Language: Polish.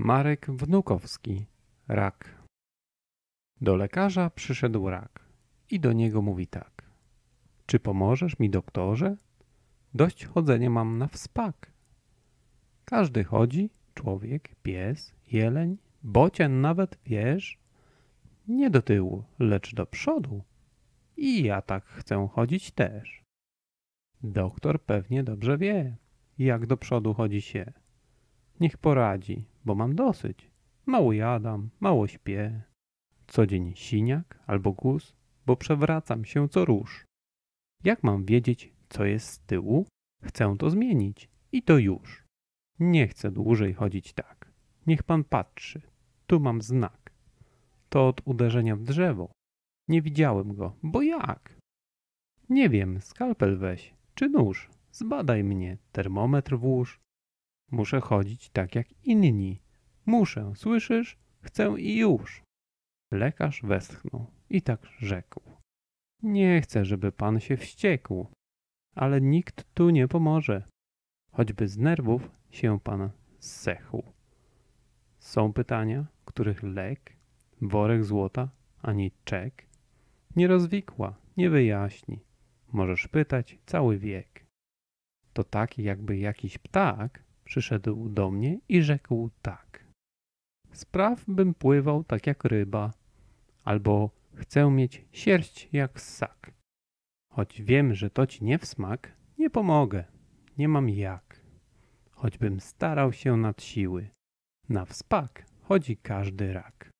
Marek Wnukowski, rak. Do lekarza przyszedł rak i do niego mówi tak. Czy pomożesz mi, doktorze? Dość chodzenia mam na wspak. Każdy chodzi, człowiek, pies, jeleń, bocian nawet, wiesz, nie do tyłu, lecz do przodu. I ja tak chcę chodzić też. Doktor pewnie dobrze wie, jak do przodu chodzi się. Niech poradzi, bo mam dosyć. Mało jadam, mało śpię. Co dzień siniak albo guz, bo przewracam się co róż. Jak mam wiedzieć, co jest z tyłu? Chcę to zmienić i to już. Nie chcę dłużej chodzić tak. Niech pan patrzy. Tu mam znak. To od uderzenia w drzewo. Nie widziałem go, bo jak? Nie wiem, skalpel weź, czy nóż. Zbadaj mnie, termometr włóż. Muszę chodzić tak jak inni. Muszę, słyszysz? Chcę i już. Lekarz westchnął i tak rzekł. Nie chcę, żeby pan się wściekł, ale nikt tu nie pomoże. Choćby z nerwów się pan zsechł. Są pytania, których lek, worek złota ani czek nie rozwikła, nie wyjaśni. Możesz pytać cały wiek. To tak, jakby jakiś ptak przyszedł do mnie i rzekł tak. Spraw bym pływał tak jak ryba, albo chcę mieć sierść jak ssak. Choć wiem, że to ci nie w smak, nie pomogę, nie mam jak. Choćbym starał się nad siły, na wspak chodzi każdy rak.